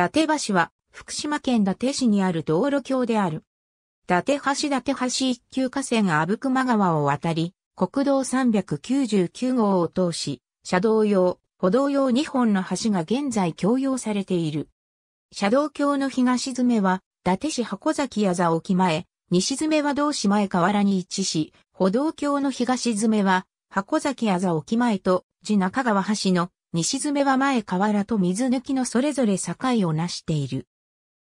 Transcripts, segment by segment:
達橋は、福島県伊達市にある道路橋である。伊達橋伊達橋一級河川阿武隈川を渡り、国道399号を通し、車道用、歩道用2本の橋が現在共用されている。車道橋の東詰めは、伊達市箱崎矢沢沖前、西詰めは道市前河原に位置し、歩道橋の東詰めは、箱崎矢沢沖前と、地中川橋の西詰は前河原と水抜きのそれぞれ境をなしている。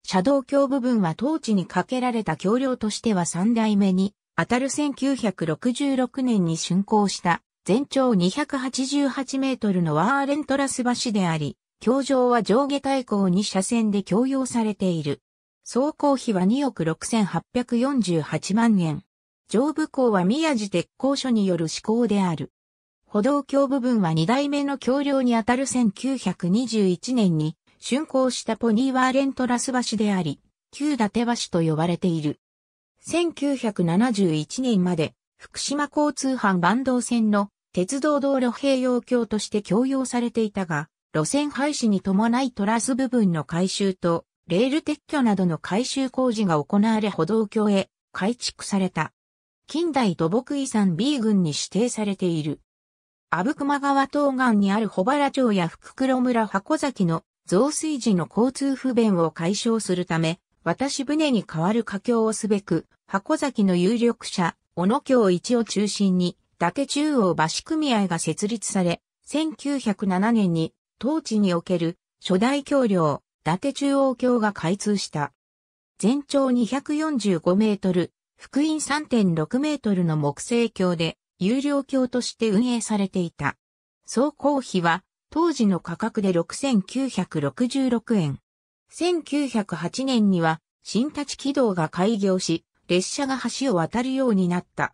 車道橋部分は当地に架けられた橋梁としては三代目に、当たる1966年に竣工した全長288メートルのワーレントラス橋であり、橋上は上下対向に車線で共用されている。走行費は2億6848万円。上部工は宮地鉄工所による施工である。歩道橋部分は2代目の橋梁にあたる1921年に竣工したポニーワーレントラス橋であり、旧伊達橋と呼ばれている。1971年まで福島交通班万東線の鉄道道路併用橋として供用されていたが、路線廃止に伴いトラス部分の改修とレール撤去などの改修工事が行われ歩道橋へ改築された。近代土木遺産 B 群に指定されている。阿武隈川東岸にある保原町や福黒村箱崎の増水時の交通不便を解消するため、渡し船に代わる架橋をすべく、箱崎の有力者、小野京一を中心に、伊達中央橋組合が設立され、1907年に、当地における初代橋梁、伊達中央橋が開通した。全長245メートル、福音3.6メートルの木製橋で、有料橋として運営されていた。総工費は当時の価格で6966円。1908年には新立軌道が開業し、列車が橋を渡るようになった。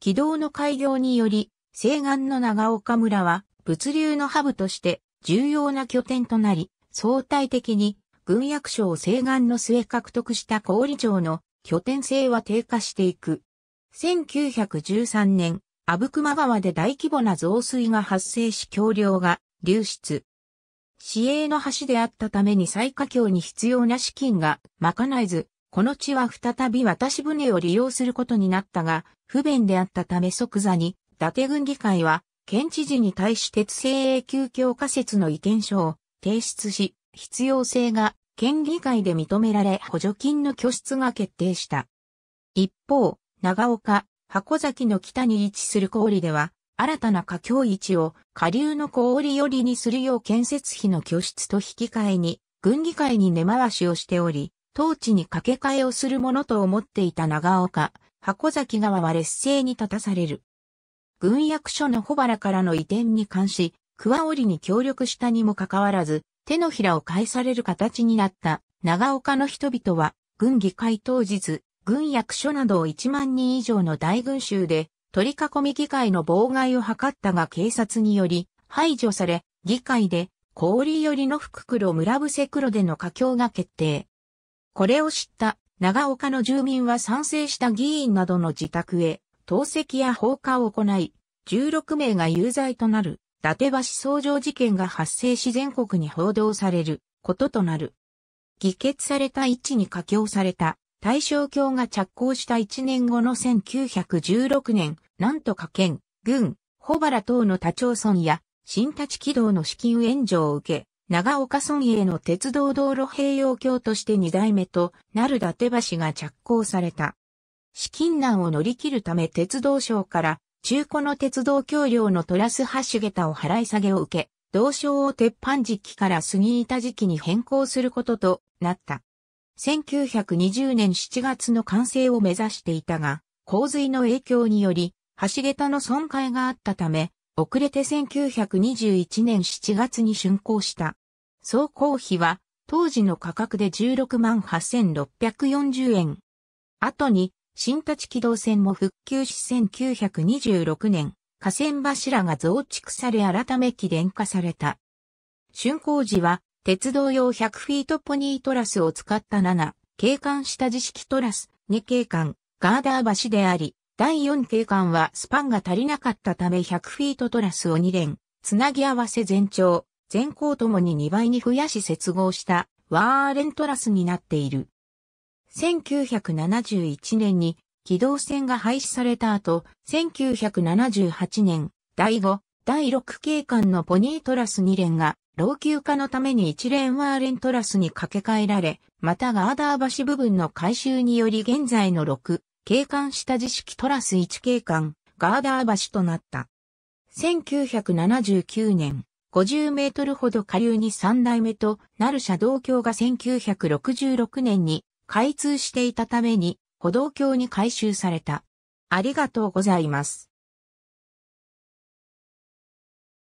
軌道の開業により、西岸の長岡村は物流のハブとして重要な拠点となり、相対的に軍役所を西岸の末獲得した小売町の拠点性は低下していく。1913年、阿武隈川で大規模な増水が発生し橋梁が流出。市営の橋であったために再架橋に必要な資金が賄えず、この地は再び渡し船を利用することになったが、不便であったため即座に、伊達軍議会は、県知事に対し鉄製永久橋仮設の意見書を提出し、必要性が県議会で認められ補助金の拠出が決定した。一方、長岡、箱崎の北に位置する氷では、新たな下境置を下流の氷寄りにするよう建設費の拠出と引き換えに、軍議会に根回しをしており、当地に掛け替えをするものと思っていた長岡、箱崎川は劣勢に立たされる。軍役所の小原からの移転に関し、桑織に協力したにもかかわらず、手のひらを返される形になった長岡の人々は、軍議会当日、軍役所などを1万人以上の大群衆で、取り囲み議会の妨害を図ったが警察により、排除され、議会で、氷寄りの福黒村伏黒での佳境が決定。これを知った長岡の住民は賛成した議員などの自宅へ、投石や放火を行い、16名が有罪となる、伊達橋創上事件が発生し全国に報道されることとなる。議決された位置に佳境された大正橋が着工した1年後の1916年、なんとか県、軍、保原等の他町村や、新立軌道の資金援助を受け、長岡村への鉄道道路併用橋として2代目となる伊達橋が着工された。資金難を乗り切るため鉄道省から中古の鉄道橋梁のトラス橋桁を払い下げを受け、同省を鉄板時期から杉板時期に変更することとなった。1920年7月の完成を目指していたが、洪水の影響により、橋桁の損壊があったため、遅れて1921年7月に竣工した。総工費は、当時の価格で16万8640円。後に、新立機動線も復旧し1926年、河川柱が増築され改め起電化された。竣工時は鉄道用100フィートポニートラスを使った7、景観下地式トラス、2景観、ガーダー橋であり、第4景観はスパンが足りなかったため100フィートトラスを2連、つなぎ合わせ全長、全高ともに2倍に増やし接合したワーレントラスになっている。1971年に機動線が廃止された後、1978年、第5、第6景観のポニートラス2連が老朽化のために一連ワーレントラスに掛け替えられ、またガーダー橋部分の改修により現在の6、景観下自式トラス1景観、ガーダー橋となった。1979年、50メートルほど下流に3代目となる車道橋が1966年に開通していたために、歩道橋に改修された。ありがとうございます。